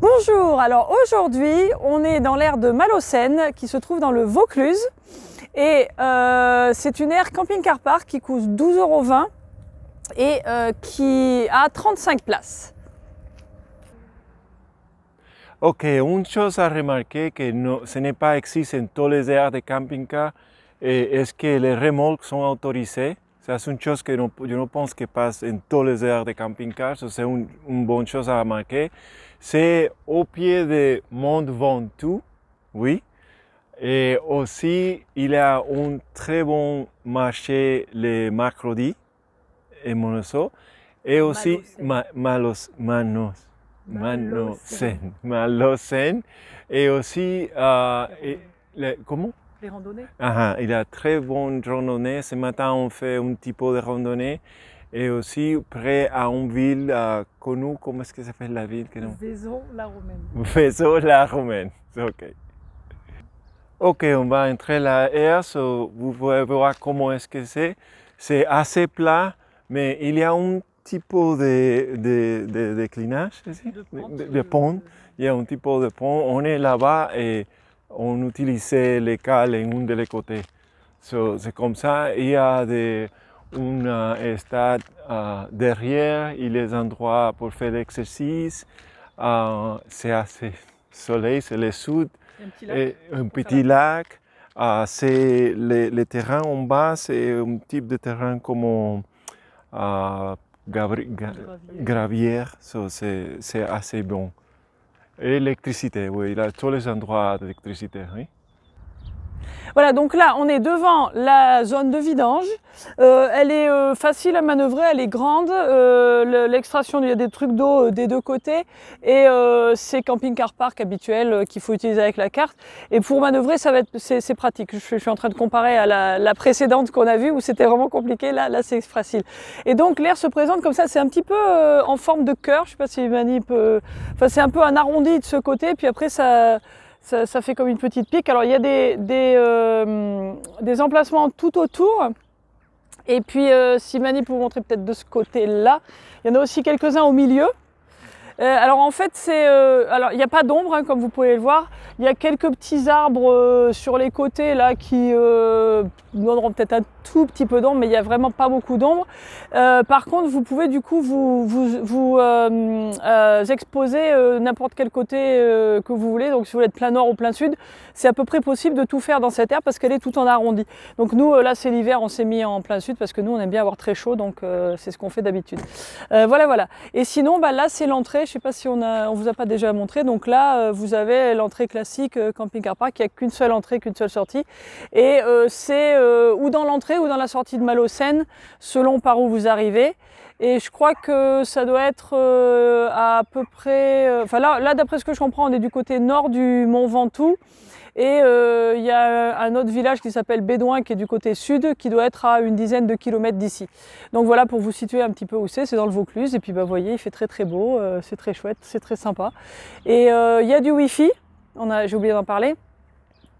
Bonjour, alors aujourd'hui on est dans l'aire de Malocène qui se trouve dans le Vaucluse et euh, c'est une aire camping-car park qui coûte 12,20 euros et euh, qui a 35 places. Ok, une chose à remarquer que ce n'est pas existe dans toutes les aires de camping-car, est-ce que les remolques sont autorisées c'est une chose que je ne pense que passe en toutes les heures de camping-car, c'est une, bonne chose à marquer. C'est au pied de Mont Ventoux, oui. Et eh, aussi, il a un très bon marché le mercredi et monoso Et aussi, malos, manos, malos Et aussi, euh, et, le, comment il a très bonne randonnée. Ce matin, on fait un petit peu de randonnée. Et aussi près à une ville connue, comment est-ce que ça s'appelle la ville Vaison la Romaine. Vaison la Romaine, ok. Ok, on va entrer la Vous pouvez voir comment est-ce que c'est. C'est assez plat, mais il y a un petit peu de, de, de, déclinage de, pont. Euh. Il y a un petit de pont. On est là-bas et on utilisait les cales en un des côtés. c'est comme ça, il y a un euh, stade euh, derrière, il les endroits pour faire l'exercice. Euh, c'est assez soleil, c'est le sud, un petit lac. Et un petit lac. c'est les, terrains en bas, c'est un type de terrain comme gravière, c'est assez bon. Électricité, oui, il a tous les endroits d'électricité, oui. Voilà, donc là, on est devant la zone de vidange. Euh, elle est euh, facile à manœuvrer, elle est grande. Euh, L'extraction, il y a des trucs d'eau euh, des deux côtés. Et c'est camping-car park habituel qu'il faut utiliser avec la carte. Et pour manœuvrer, ça va être c'est pratique. Je, suis en train de comparer à la, précédente qu'on a vue où c'était vraiment compliqué. Là, là c'est facile. Et donc, l'air se présente comme ça. C'est un petit peu en forme de cœur. Je sais pas si Mani peut... Enfin, c'est un peu un arrondi de ce côté. Puis après, ça ça, fait comme une petite pique. Alors il y a des, des, euh, emplacements tout autour. Et puis euh, si Simani peut vous montrer peut-être de ce côté-là. Il y en a aussi quelques-uns au milieu. Euh, alors en fait, c'est, euh, alors il n'y a pas d'ombre, hein, comme vous pouvez le voir. Il y a quelques petits arbres euh, sur les côtés là qui donneront peut-être un tout petit peu d'ombre, mais il n'y a vraiment pas beaucoup d'ombre. par contre, vous pouvez du coup vous, vous, vous exposer n'importe quel côté que vous voulez. Donc si vous voulez être plein nord ou plein sud, c'est à peu près possible de tout faire dans cette aire parce qu'elle est tout en arrondi. Donc nous, là c'est l'hiver, on s'est mis en plein sud parce que nous on aime bien avoir très chaud, donc c'est ce qu'on fait d'habitude. voilà, voilà. Et sinon, bah, là c'est l'entrée je ne sais pas si on ne vous a pas déjà montré. Donc là, euh, vous avez l'entrée classique euh, camping-car park. Il n'y a qu'une seule entrée, qu'une seule sortie. Et euh, c'est ou dans l'entrée ou dans la sortie de Malocène, selon par où vous arrivez. Et je crois que ça doit être euh, à peu près... Euh, enfin là, là d'après ce que je comprends, on est du côté nord du Mont Ventoux. Et euh, il y a un autre village qui s'appelle Bédouin, qui est du côté sud, qui doit être à une dizaine de kilomètres d'ici. Donc voilà, pour vous situer un petit peu où c'est, c'est dans le Vaucluse. Et puis, vous bah, voyez, il fait très très beau, c'est très chouette, c'est très sympa. Et il y a du Wi-Fi, j'ai oublié d'en parler.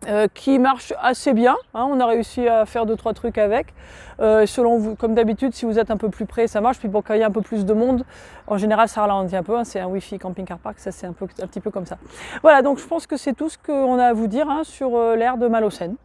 Euh, qui marche assez bien. Hein. on a réussi à faire deux trois trucs avec. Euh, selon vous, comme d'habitude, si vous êtes un peu plus près, ça marche. Puis pour qu'il y ait un peu plus de monde, en général, ça ralentit un peu. Hein. c'est un Wi-Fi camping car park, ça c'est un peu un petit peu comme ça. Voilà, donc je pense que c'est tout ce qu'on a à vous dire hein, sur euh, l'ère de Malocène.